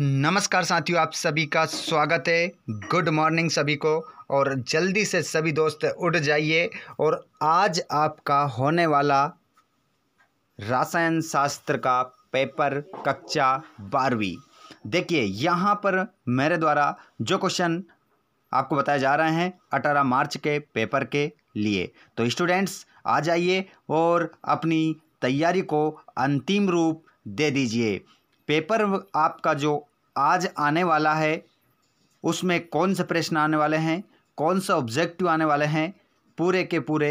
नमस्कार साथियों आप सभी का स्वागत है गुड मॉर्निंग सभी को और जल्दी से सभी दोस्त उठ जाइए और आज आपका होने वाला रसायन शास्त्र का पेपर कक्षा बारहवीं देखिए यहाँ पर मेरे द्वारा जो क्वेश्चन आपको बताए जा रहे हैं अठारह मार्च के पेपर के लिए तो स्टूडेंट्स आ जाइए और अपनी तैयारी को अंतिम रूप दे दीजिए पेपर आपका जो आज आने वाला है उसमें कौन से प्रश्न आने वाले हैं कौन सा ऑब्जेक्टिव आने वाले हैं पूरे के पूरे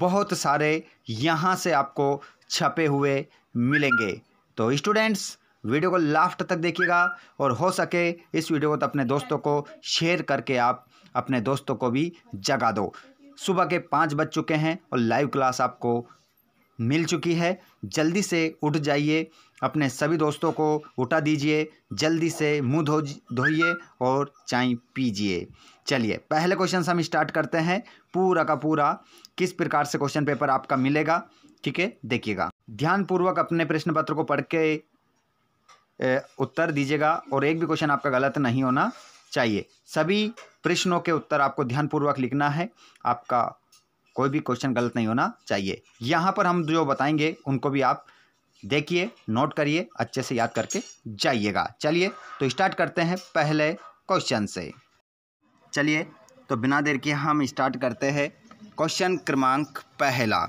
बहुत सारे यहाँ से आपको छपे हुए मिलेंगे तो स्टूडेंट्स वीडियो को लास्ट तक देखिएगा और हो सके इस वीडियो को तो अपने दोस्तों को शेयर करके आप अपने दोस्तों को भी जगा दो सुबह के पाँच बज चुके हैं और लाइव क्लास आपको मिल चुकी है जल्दी से उठ जाइए अपने सभी दोस्तों को उठा दीजिए जल्दी से मुँह धो धोइए और चाय पीजिए चलिए पहले क्वेश्चन हम स्टार्ट करते हैं पूरा का पूरा किस प्रकार से क्वेश्चन पेपर आपका मिलेगा ठीक है देखिएगा ध्यानपूर्वक अपने प्रश्न पत्र को पढ़ के उत्तर दीजिएगा और एक भी क्वेश्चन आपका गलत नहीं होना चाहिए सभी प्रश्नों के उत्तर आपको ध्यानपूर्वक लिखना है आपका कोई भी क्वेश्चन गलत नहीं होना चाहिए यहाँ पर हम जो बताएंगे उनको भी आप देखिए नोट करिए अच्छे से याद करके जाइएगा चलिए तो स्टार्ट करते हैं पहले क्वेश्चन से चलिए तो बिना देर के हम स्टार्ट करते हैं क्वेश्चन क्रमांक पहला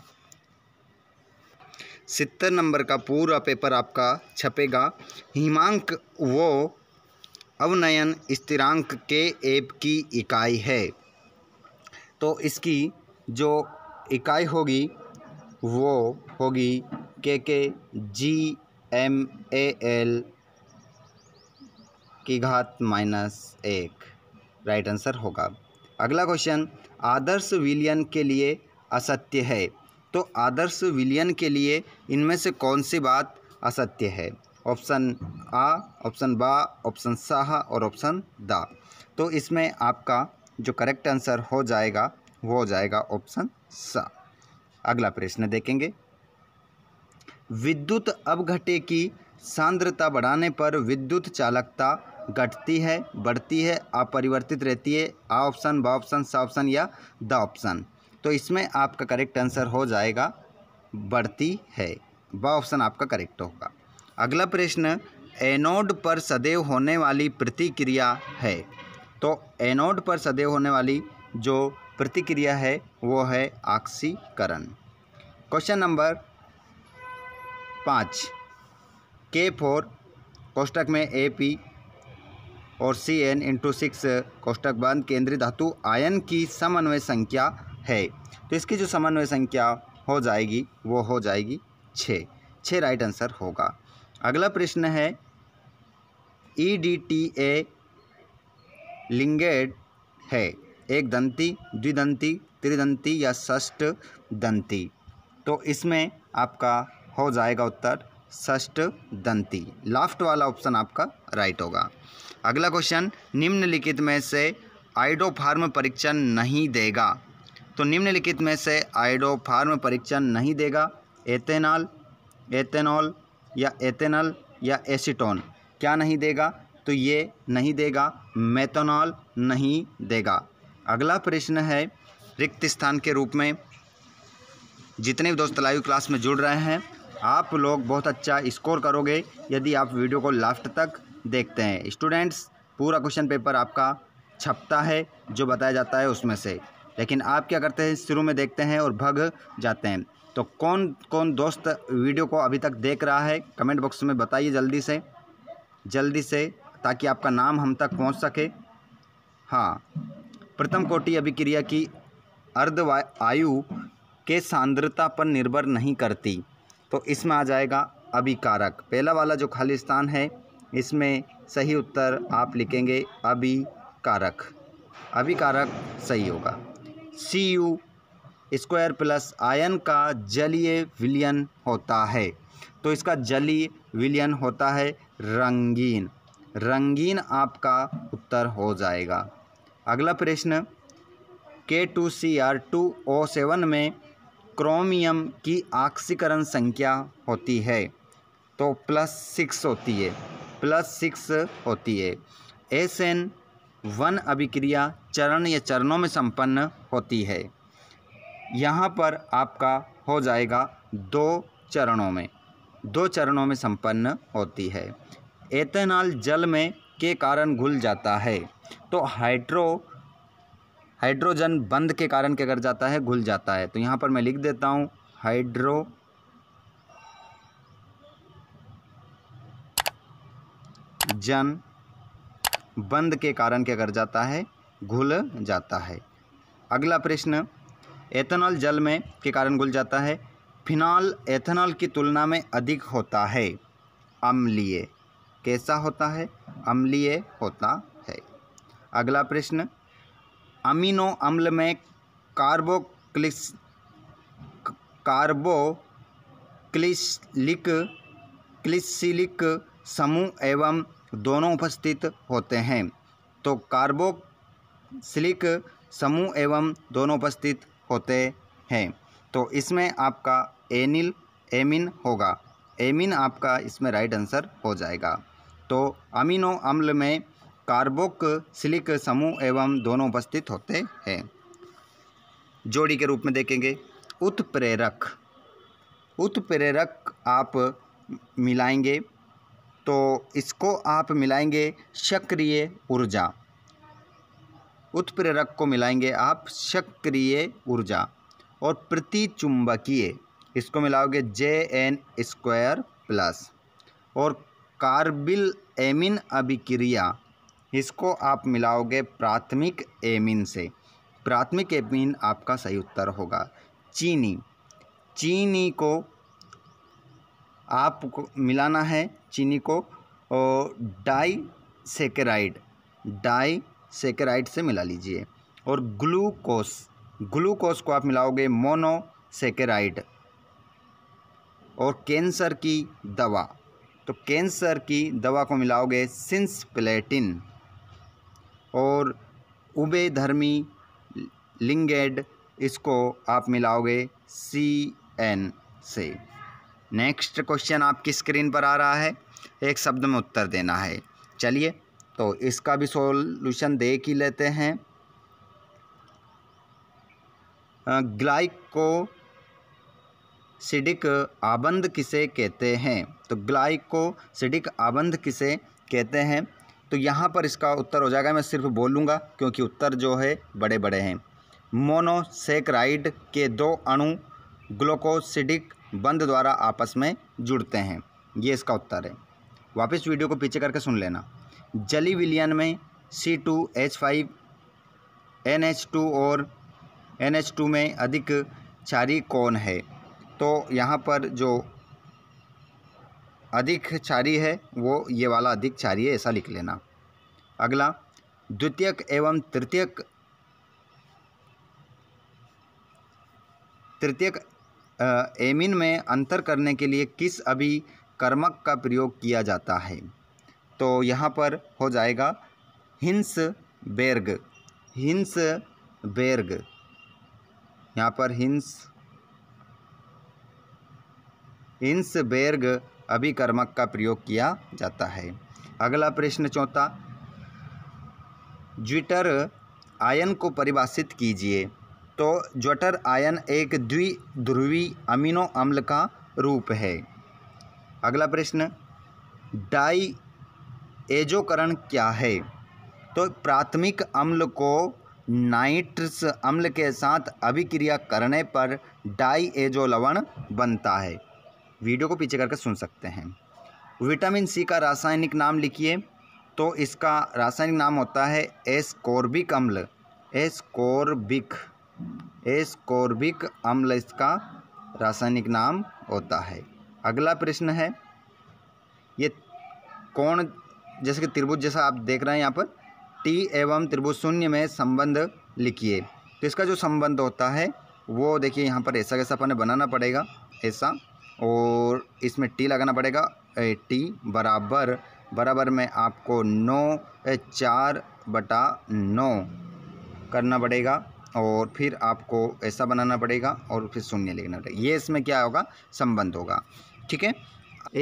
सितर नंबर का पूरा पेपर आपका छपेगा हिमांक वो अवनयन स्थिरांक के एप की इकाई है तो इसकी जो इकाई होगी वो होगी के के जी एम ए एल की घात माइनस एक राइट आंसर होगा अगला क्वेश्चन आदर्श विलियन के लिए असत्य है तो आदर्श विलियन के लिए इनमें से कौन सी बात असत्य है ऑप्शन आ ऑप्शन बा ऑप्शन सा और ऑप्शन दा तो इसमें आपका जो करेक्ट आंसर हो जाएगा वो हो जाएगा ऑप्शन सा अगला प्रश्न देखेंगे विद्युत अवघटे की सान्द्रता बढ़ाने पर विद्युत चालकता घटती है बढ़ती है अपरिवर्तित रहती है आ ऑप्शन ब ऑप्शन स ऑप्शन या द ऑप्शन तो इसमें आपका करेक्ट आंसर हो जाएगा बढ़ती है ब ऑप्शन आपका करेक्ट होगा अगला प्रश्न एनोड पर सदैव होने वाली प्रतिक्रिया है तो एनोड पर सदैव होने वाली जो प्रतिक्रिया है वो है ऑक्सीकरण क्वेश्चन नंबर पाँच के फोर कोष्टक में ए पी और सी एन इंटू सिक्स कोष्टक बंद केंद्रीय धातु आयन की समन्वय संख्या है तो इसकी जो समन्वय संख्या हो जाएगी वो हो जाएगी छः छः राइट आंसर होगा अगला प्रश्न है ई डी टी ए लिंगेड है एक दंती द्विदंती त्रिदंती या षष्ट दंती तो इसमें आपका हो जाएगा उत्तर ष्ट दंती लास्ट वाला ऑप्शन आपका राइट होगा अगला क्वेश्चन निम्नलिखित में से आइडोफार्म परीक्षण नहीं देगा तो निम्नलिखित में से आइडोफार्म परीक्षण नहीं देगा एथेनॉल एथेनॉल या एथेनॉल या एसीटोन क्या नहीं देगा तो ये नहीं देगा मेथनॉल नहीं देगा अगला प्रश्न है रिक्त स्थान के रूप में जितने भी दोस्त लाइव क्लास में जुड़ रहे हैं आप लोग बहुत अच्छा स्कोर करोगे यदि आप वीडियो को लास्ट तक देखते हैं स्टूडेंट्स पूरा क्वेश्चन पेपर आपका छपता है जो बताया जाता है उसमें से लेकिन आप क्या करते हैं शुरू में देखते हैं और भग जाते हैं तो कौन कौन दोस्त वीडियो को अभी तक देख रहा है कमेंट बॉक्स में बताइए जल्दी से जल्दी से ताकि आपका नाम हम तक पहुंच सके हाँ प्रथम कोटि अभिक्रिया की अर्ध आयु के सांद्रता पर निर्भर नहीं करती तो इसमें आ जाएगा अभिकारक पहला वाला जो खाली स्थान है इसमें सही उत्तर आप लिखेंगे अभिकारक अभिकारक सही होगा C U square plus ion का जलीय विलयन होता है तो इसका जलीय विलयन होता है रंगीन रंगीन आपका उत्तर हो जाएगा अगला प्रश्न K two C R two O seven में क्रोमियम की ऑक्सीकरण संख्या होती है तो प्लस सिक्स होती है प्लस सिक्स होती है एस एन वन अभिक्रिया चरण या चरणों में संपन्न होती है यहाँ पर आपका हो जाएगा दो चरणों में दो चरणों में संपन्न होती है एथेनॉल जल में के कारण घुल जाता है तो हाइड्रो हाइड्रोजन बंद के कारण क्या कर जाता है घुल जाता है तो यहाँ पर मैं लिख देता हूँ हाइड्रो जन बंद के कारण क्या कर जाता है घुल जाता है अगला प्रश्न एथेनॉल जल में के कारण घुल जाता है फिनॉल एथेनॉल की तुलना में अधिक होता है अम्लीय कैसा होता है अम्लीय होता है अगला प्रश्न अमीनो अम्ल में कार्बोक्लिस कार्बोक्लिसलिक क्लिसिलिक समूह एवं दोनों उपस्थित होते हैं तो कार्बोक्सिलिक समूह एवं दोनों उपस्थित होते हैं तो इसमें आपका एनिल एमिन होगा एमिन आपका इसमें राइट आंसर हो जाएगा तो अमीनो अम्ल में कार्बोक सिलिक समूह एवं दोनों उपस्थित होते हैं जोड़ी के रूप में देखेंगे उत्प्रेरक उत्प्रेरक आप मिलाएंगे तो इसको आप मिलाएंगे सक्रिय ऊर्जा उत्प्रेरक को मिलाएंगे आप सक्रिय ऊर्जा और प्रतिचुंबकीय इसको मिलाओगे जे एन स्क्वायर प्लस और कार्बिल एमिन अभिक्रिया इसको आप मिलाओगे प्राथमिक एमिन से प्राथमिक एमिन आपका सही उत्तर होगा चीनी चीनी को आप मिलाना है चीनी को डाई सेकेराइड डाई सेकेराइड से मिला लीजिए और ग्लूकोस ग्लूकोस को आप मिलाओगे मोनो सेकेराइड और कैंसर की दवा तो कैंसर की दवा को मिलाओगे सिंसप्लेटिन और उबे धर्मी लिंगेड इसको आप मिलाओगे सी एन से नेक्स्ट क्वेश्चन आपकी स्क्रीन पर आ रहा है एक शब्द में उत्तर देना है चलिए तो इसका भी सॉल्यूशन देख ही लेते हैं ग्लाइको सिडिक आबंध किसे कहते हैं तो ग्लाइको सिडिक आबंध किसे कहते हैं तो यहाँ पर इसका उत्तर हो जाएगा मैं सिर्फ बोलूँगा क्योंकि उत्तर जो है बड़े बड़े हैं मोनोसेकराइड के दो अणु ग्लोकोसिडिक बंद द्वारा आपस में जुड़ते हैं ये इसका उत्तर है वापस वीडियो को पीछे करके सुन लेना जली विलियन में C two H five N H two और एन एच टू में अधिक चारी कौन है तो यहाँ पर जो अधिक चारी है वो ये वाला अधिक चारी है ऐसा लिख लेना अगला द्वितीयक एवं तृतीयक तृतीयक एमिन में अंतर करने के लिए किस अभी कर्मक का प्रयोग किया जाता है तो यहाँ पर हो जाएगा हिंस बेर्ग हिंस बेर्ग यहाँ पर हिंस हिंस बेर्ग अभिकर्मक का प्रयोग किया जाता है अगला प्रश्न चौथा ज्विटर आयन को परिभाषित कीजिए तो ज्वटर आयन एक द्विध्रुवी अमीनो अम्ल का रूप है अगला प्रश्न डाई एजोकरण क्या है तो प्राथमिक अम्ल को नाइट्रस अम्ल के साथ अभिक्रिया करने पर डाई एजो लवण बनता है वीडियो को पीछे करके सुन सकते हैं विटामिन सी का रासायनिक नाम लिखिए तो इसका रासायनिक नाम होता है एसकोर्बिक अम्ल एसकोर्बिक एसकोर्बिक अम्ल इसका रासायनिक नाम होता है अगला प्रश्न है ये कौन जैसे कि त्रिभुज जैसा आप देख रहे हैं यहाँ पर टी एवं त्रिभुज शून्य में संबंध लिखिए तो इसका जो संबंध होता है वो देखिए यहाँ पर ऐसा कैसा अपने बनाना पड़ेगा ऐसा और इसमें टी लगाना पड़ेगा ए टी बराबर बराबर में आपको नौ चार बटा नौ करना पड़ेगा और फिर आपको ऐसा बनाना पड़ेगा और फिर शून्य लिखना पड़ेगा ये इसमें क्या होगा संबंध होगा ठीक है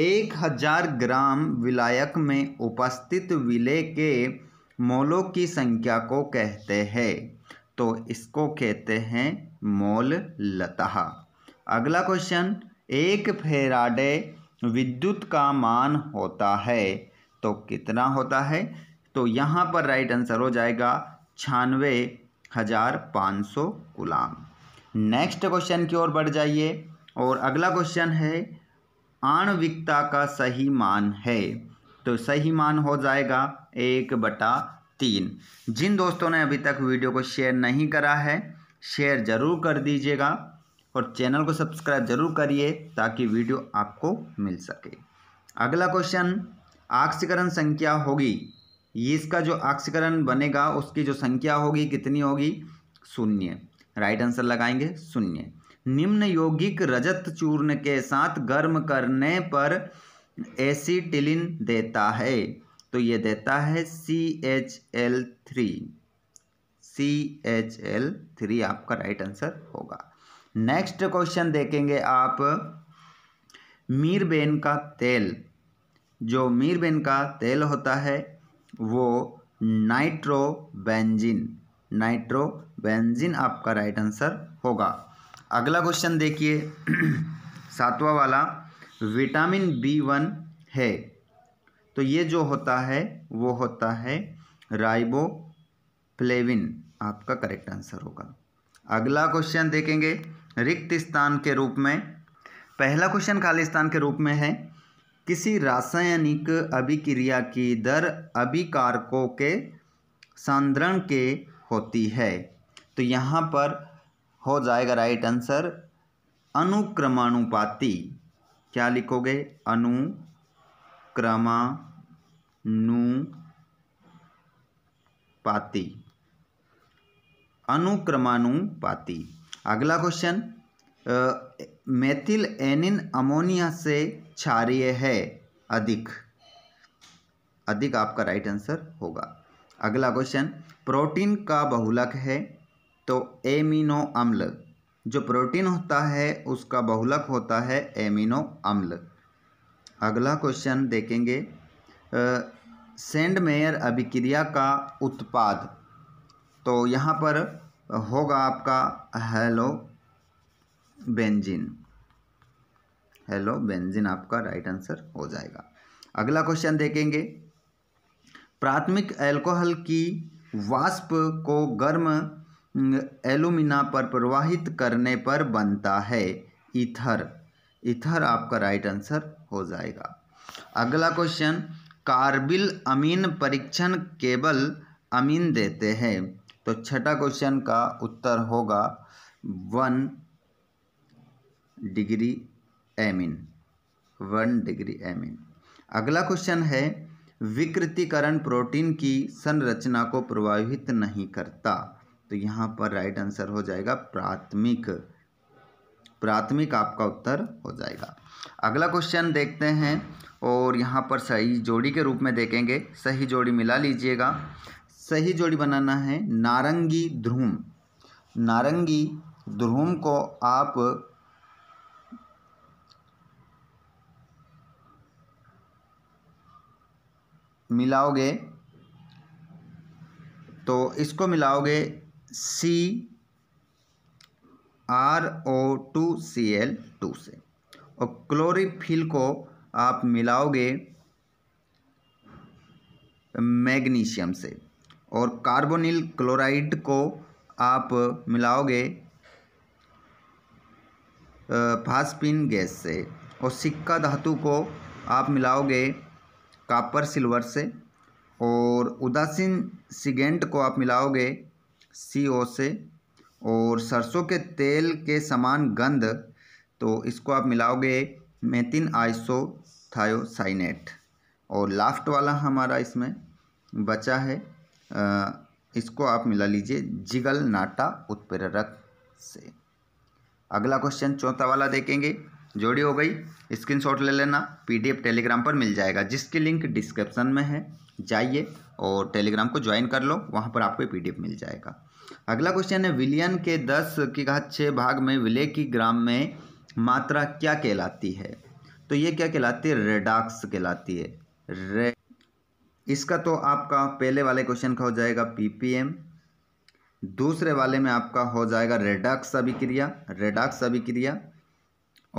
एक हजार ग्राम विलायक में उपस्थित विलय के मोलों की संख्या को कहते हैं तो इसको कहते हैं मोल लता अगला क्वेश्चन एक फेराडे विद्युत का मान होता है तो कितना होता है तो यहाँ पर राइट आंसर हो जाएगा छियानवे हज़ार पाँच सौ गुलाम नेक्स्ट क्वेश्चन की ओर बढ़ जाइए और अगला क्वेश्चन है आणविकता का सही मान है तो सही मान हो जाएगा एक बटा तीन जिन दोस्तों ने अभी तक वीडियो को शेयर नहीं करा है शेयर ज़रूर कर दीजिएगा और चैनल को सब्सक्राइब जरूर करिए ताकि वीडियो आपको मिल सके अगला क्वेश्चन आक्सीकरण संख्या होगी ये इसका जो आक्सीकरण बनेगा उसकी जो संख्या होगी कितनी होगी शून्य राइट आंसर लगाएंगे शून्य निम्न यौगिक रजत चूर्ण के साथ गर्म करने पर एसीटिलिन देता है तो ये देता है C H L three C H L three आपका राइट आंसर होगा नेक्स्ट क्वेश्चन देखेंगे आप मीरबेन का तेल जो मीरबेन का तेल होता है वो नाइट्रोबेंजिन नाइट्रोबेंजिन आपका राइट आंसर होगा अगला क्वेश्चन देखिए सातवां वाला विटामिन बी वन है तो ये जो होता है वो होता है राइबोफ्लेविन आपका करेक्ट आंसर होगा अगला क्वेश्चन देखेंगे रिक्त स्थान के रूप में पहला क्वेश्चन खाली स्थान के रूप में है किसी रासायनिक अभिक्रिया की दर अभिकारकों के सांद्रण के होती है तो यहाँ पर हो जाएगा राइट आंसर अनुक्रमानुपाति क्या लिखोगे पाति अनुक्रमानुपाती अगला क्वेश्चन मेथिल एनिन अमोनिया से क्षारिय है अधिक अधिक आपका राइट आंसर होगा अगला क्वेश्चन प्रोटीन का बहुलक है तो एमिनो अम्ल जो प्रोटीन होता है उसका बहुलक होता है एमिनो अम्ल अगला क्वेश्चन देखेंगे सेंडमेयर अभिक्रिया का उत्पाद तो यहाँ पर होगा आपका हेलो बेंजिन हेलो बेंजिन आपका राइट आंसर हो जाएगा अगला क्वेश्चन देखेंगे प्राथमिक अल्कोहल की वाष्प को गर्म एलुमिना पर प्रवाहित करने पर बनता है इथर इथर आपका राइट आंसर हो जाएगा अगला क्वेश्चन कार्बिल अमीन परीक्षण केवल अमीन देते हैं तो छठा क्वेश्चन का उत्तर होगा one degree amine one degree amine अगला क्वेश्चन है विकृतिकरण प्रोटीन की संरचना को प्रभावित नहीं करता तो यहाँ पर राइट आंसर हो जाएगा प्राथमिक प्राथमिक आपका उत्तर हो जाएगा अगला क्वेश्चन देखते हैं और यहाँ पर सही जोड़ी के रूप में देखेंगे सही जोड़ी मिला लीजिएगा सही जोड़ी बनाना है नारंगी ध्रुम नारंगी ध्रुम को आप मिलाओगे तो इसको मिलाओगे C R O two C L two से और क्लोरीफिल को आप मिलाओगे मैग्नीशियम से और कार्बोनिल क्लोराइड को आप मिलाओगे फास्पिन गैस से और सिक्का धातु को आप मिलाओगे कापर सिल्वर से और उदासीन सिगेंट को आप मिलाओगे सी ओ से और सरसों के तेल के समान गंध तो इसको आप मिलाओगे मेथिन आइसो थायोसाइनेट और लास्ट वाला हमारा इसमें बचा है इसको आप मिला लीजिए जिगल नाटा उत्प्रेरक से अगला क्वेश्चन चौथा वाला देखेंगे जोड़ी हो गई स्क्रीनशॉट ले लेना पीडीएफ टेलीग्राम पर मिल जाएगा जिसकी लिंक डिस्क्रिप्शन में है जाइए और टेलीग्राम को ज्वाइन कर लो वहाँ पर आपको पी मिल जाएगा अगला क्वेश्चन है विलियन के दस की घात छः भाग में विलय की ग्राम में मात्रा क्या कहलाती है तो ये क्या कहलाती है रेडाक्स कहलाती है रे इसका तो आपका पहले वाले क्वेश्चन का हो जाएगा पीपीएम दूसरे वाले में आपका हो जाएगा रेडाक्स अभिक्रिया रेडाक्स अभिक्रिया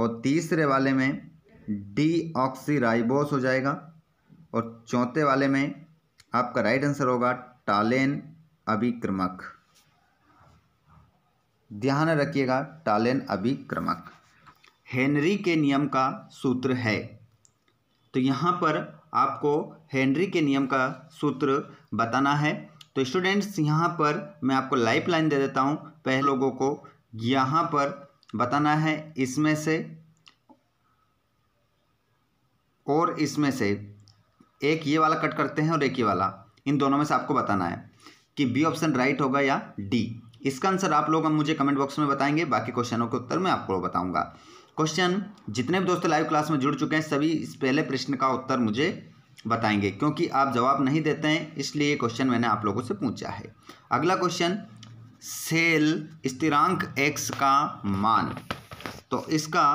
और तीसरे वाले में डी ऑक्सीराइबोस हो जाएगा और चौथे वाले में आपका राइट आंसर होगा टालेन अभिक्रमक ध्यान रखिएगा टालेन अभिक्रमक हेनरी के नियम का सूत्र है तो यहाँ पर आपको हेनरी के नियम का सूत्र बताना है तो स्टूडेंट्स यहाँ पर मैं आपको लाइफ लाइन दे देता हूँ पहले लोगों को यहाँ पर बताना है इसमें से और इसमें से एक ये वाला कट करते हैं और एक ये वाला इन दोनों में से आपको बताना है कि बी ऑप्शन राइट होगा या डी इसका आंसर आप लोग मुझे कमेंट बॉक्स में बताएंगे बाकी क्वेश्चनों के उत्तर मैं आपको बताऊंगा क्वेश्चन जितने भी दोस्तों लाइव क्लास में जुड़ चुके हैं सभी इस पहले प्रश्न का उत्तर मुझे बताएंगे क्योंकि आप जवाब नहीं देते हैं इसलिए क्वेश्चन मैंने आप लोगों से पूछा है अगला क्वेश्चन सेल स्थिरांक एक्स का मान तो इसका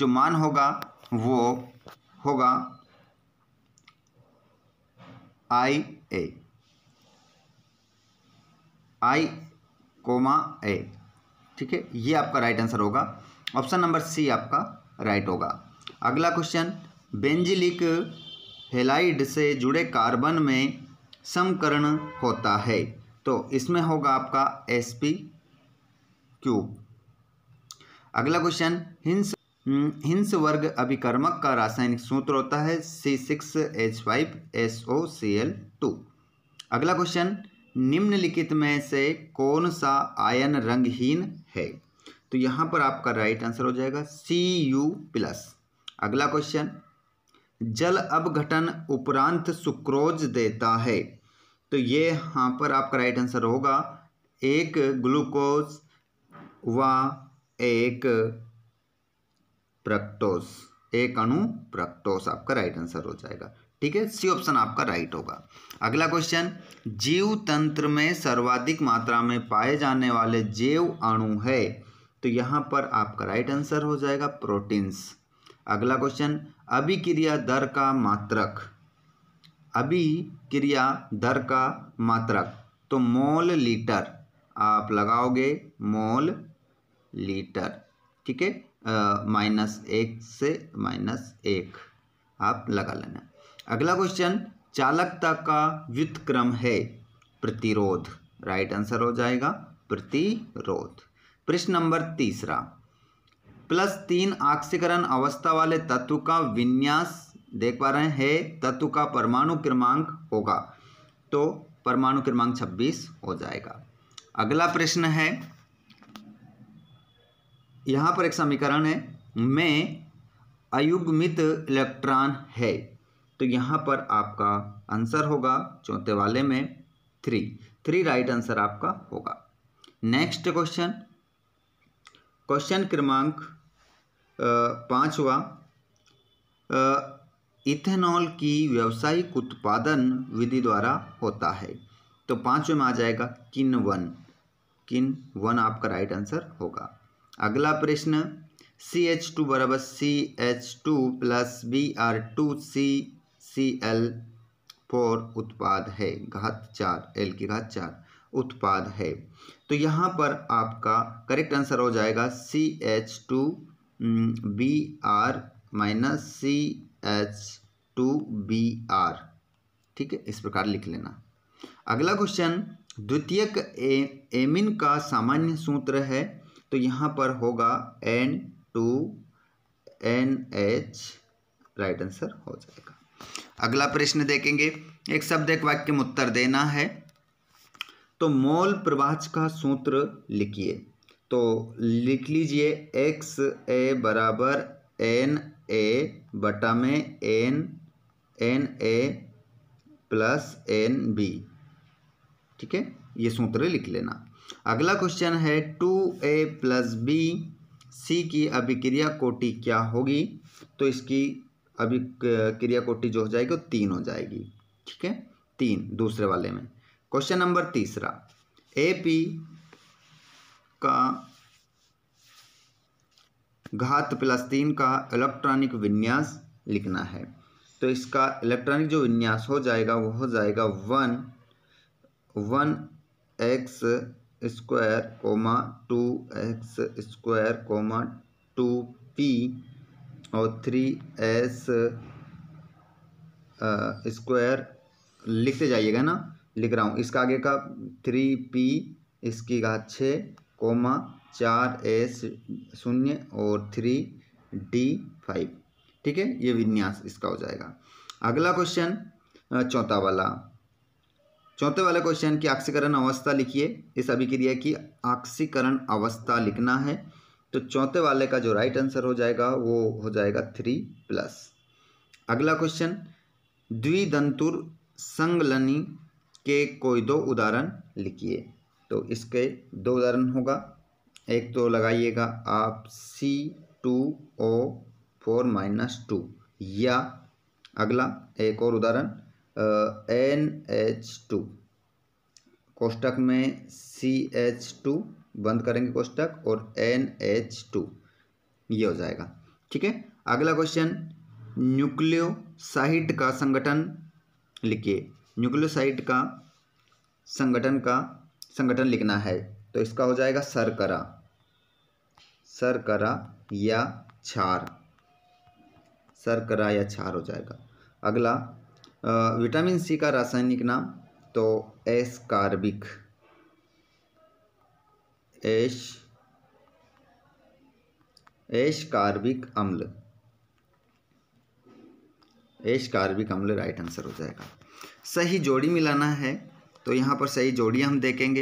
जो मान होगा वो होगा आई ए आई कोमा ए ठीक है ये आपका राइट आंसर होगा ऑप्शन नंबर सी आपका राइट होगा अगला क्वेश्चन बेंजिलिक हेलाइड से जुड़े कार्बन में समकरण होता है तो इसमें होगा आपका एस पी क्यू अगला क्वेश्चन हिंस हम्म, हिंस वर्ग अभिकर्मक का रासायनिक सूत्र होता है C six H five S O C L two अगला क्वेश्चन निम्नलिखित में से कौन सा आयन रंगहीन है तो यहां पर आपका राइट आंसर हो जाएगा सी यू प्लस अगला क्वेश्चन जल अपघटन उपरांत सुक्रोज देता है तो ये यहां पर आपका राइट आंसर होगा एक ग्लूकोज व एक प्रक्टोस एक अणु प्रक्टोस आपका राइट आंसर हो जाएगा ठीक है सी ऑप्शन आपका राइट होगा अगला क्वेश्चन जीव तंत्र में सर्वाधिक मात्रा में पाए जाने वाले जैव अणु है तो यहाँ पर आपका राइट आंसर हो जाएगा प्रोटीन्स अगला क्वेश्चन अभिक्रिया दर का मात्रक अभिक्रिया दर का मात्रक तो मोल लीटर आप लगाओगे मोल लीटर ठीक है माइनस एक से माइनस एक आप लगा लेना अगला क्वेश्चन चालकता का व्युत्क्रम है प्रतिरोध राइट आंसर हो जाएगा प्रतिरोध प्रश्न नंबर तीसरा प्लस तीन ऑक्सीकरण अवस्था वाले तत्व का विन्यास देख पा रहे हैं तत्व का परमाणु क्रमांक होगा तो परमाणु क्रमांक 26 हो जाएगा अगला प्रश्न है यहां पर एक समीकरण है में अयुग्मित इलेक्ट्रॉन है तो यहां पर आपका आंसर होगा चौथे वाले में थ्री थ्री राइट आंसर आपका होगा नेक्स्ट क्वेश्चन क्वेश्चन क्रमांक पांचवा इथेनॉल की व्यावसायिक उत्पादन विधि द्वारा होता है तो पांचवे में आ जाएगा किन वन किन वन आपका राइट आंसर होगा अगला प्रश्न सी एच टू बराबर C H two plus B R two C C L four उत्पाद है घात चार एल की घात चार उत्पाद है तो यहाँ पर आपका करेक्ट आंसर हो जाएगा C H two B R minus C H two B R ठीक है इस प्रकार लिख लेना अगला क्वेश्चन द्वितीयक एमिन का सामान्य सूत्र है तो यहाँ पर होगा N two N H right answer हो जाएगा अगला प्रश्न देखेंगे एक शब्द एक वाक्य में उत्तर देना है तो मोल प्रवाह का सूत्र लिखिए तो लिख लीजिए एक्स ए बराबर एन ए बटा में N N A plus N B ठीक है ये सूत्र लिख लेना अगला क्वेश्चन है two A plus B C की अभिक्रिया कोटि क्या होगी तो इसकी अभिक्रिया कोटि जो हो जाएगी वो तीन हो जाएगी ठीक है तीन दूसरे वाले में क्वेश्चन नंबर तीसरा ए पी का घात प्लस तीन का इलेक्ट्रॉनिक विन्यास लिखना है तो इसका इलेक्ट्रॉनिक जो विन्यास हो जाएगा वो हो जाएगा one one X square comma two X square comma two P और थ्री एस स्क्वायर लिखते जाइएगा ना लिख रहा हूँ इसका आगे का थ्री पी इसकी घात छः कोमा चार एस शून्य और थ्री डी फाइव ठीक है ये विन्यास इसका हो जाएगा अगला क्वेश्चन चौथा वाला चौथे वाला क्वेश्चन की आक्सीकरण अवस्था लिखिए इस अभिक्रिया की आक्सीकरण अवस्था लिखना है तो चौथे वाले का जो राइट आंसर हो जाएगा वो हो जाएगा थ्री प्लस अगला क्वेश्चन द्विदंतुर संगलनी के कोई दो उदाहरण लिखिए तो इसके दो उदाहरण होगा एक तो लगाइएगा आप C two O four minus two या अगला एक और उदाहरण एन एच टू कोष्टक में सी एच टू बंद करेंगे कोष्टक और एन एच टू ये हो जाएगा ठीक है अगला क्वेश्चन न्यूक्लियोसाइट का संगठन लिखिए न्यूक्लियोसाइड का संगठन का संगठन लिखना है तो इसका हो जाएगा सरकरा सरकरा या छार सरकरा या छार हो जाएगा अगला विटामिन सी का रासायनिक नाम तो एस कार्बिक एश एश कार्बिक अम्ल एश कार्बिक अम्ल राइट आंसर हो जाएगा सही जोड़ी मिलाना है तो यहाँ पर सही जोड़ी हम देखेंगे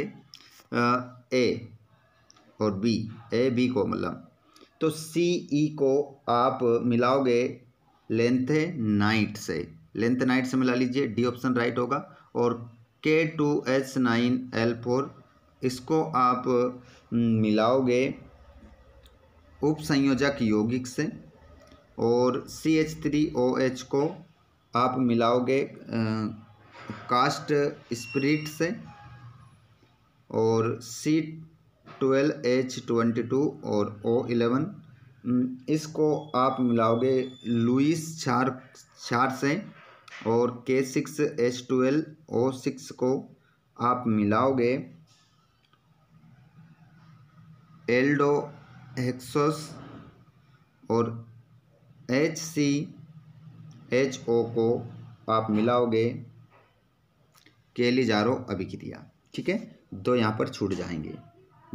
ए और बी ए बी को मतलब तो सी ई e को आप मिलाओगे लेंथ नाइट से लेंथ नाइट से मिला लीजिए डी ऑप्शन राइट होगा और K two H nine L four इसको आप मिलाओगे उप संयोजक यौगिक से और C H three O H को आप मिलाओगे आ, कास्ट स्प्रिट से और C twelve H twenty two और ओ इलेवन इसको आप मिलाओगे लुइस चार चार से और के six H twelve O six को आप मिलाओगे एल्डो एक्सोस और एच सी एच ओ को आप मिलाओगे केलिजारो अभिक्रिया ठीक है दो यहाँ पर छूट जाएंगे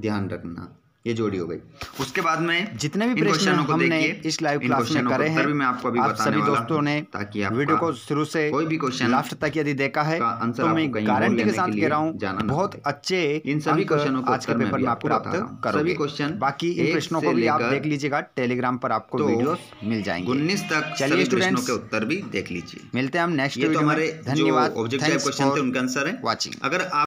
ध्यान रखना ये जोड़ी हो गई उसके बाद में जितने भी प्रश्नों को हमने इस लाइव क्लास में करे हैं भी मैं आपको अभी आप सभी दोस्तों ने ताकि वीडियो को शुरू से कोई भी क्वेश्चन लास्ट तक यदि देखा है तो मैं गारंटी के साथ कह रहा हूँ बहुत अच्छे इन सभी क्वेश्चनों को आज के पेपर में आप प्राप्त सभी क्वेश्चन बाकी इन प्रश्नों को भी आप देख लीजिएगा टेलीग्राम पर आपको वीडियो तो मिल जाएंगे उन्नीस तक चलिए स्टूडेंट के उत्तर भी देख लीजिए मिलते हैं हम नेक्स्ट तो हमारे धन्यवाद उनका आंसर है वॉचिंग अगर आप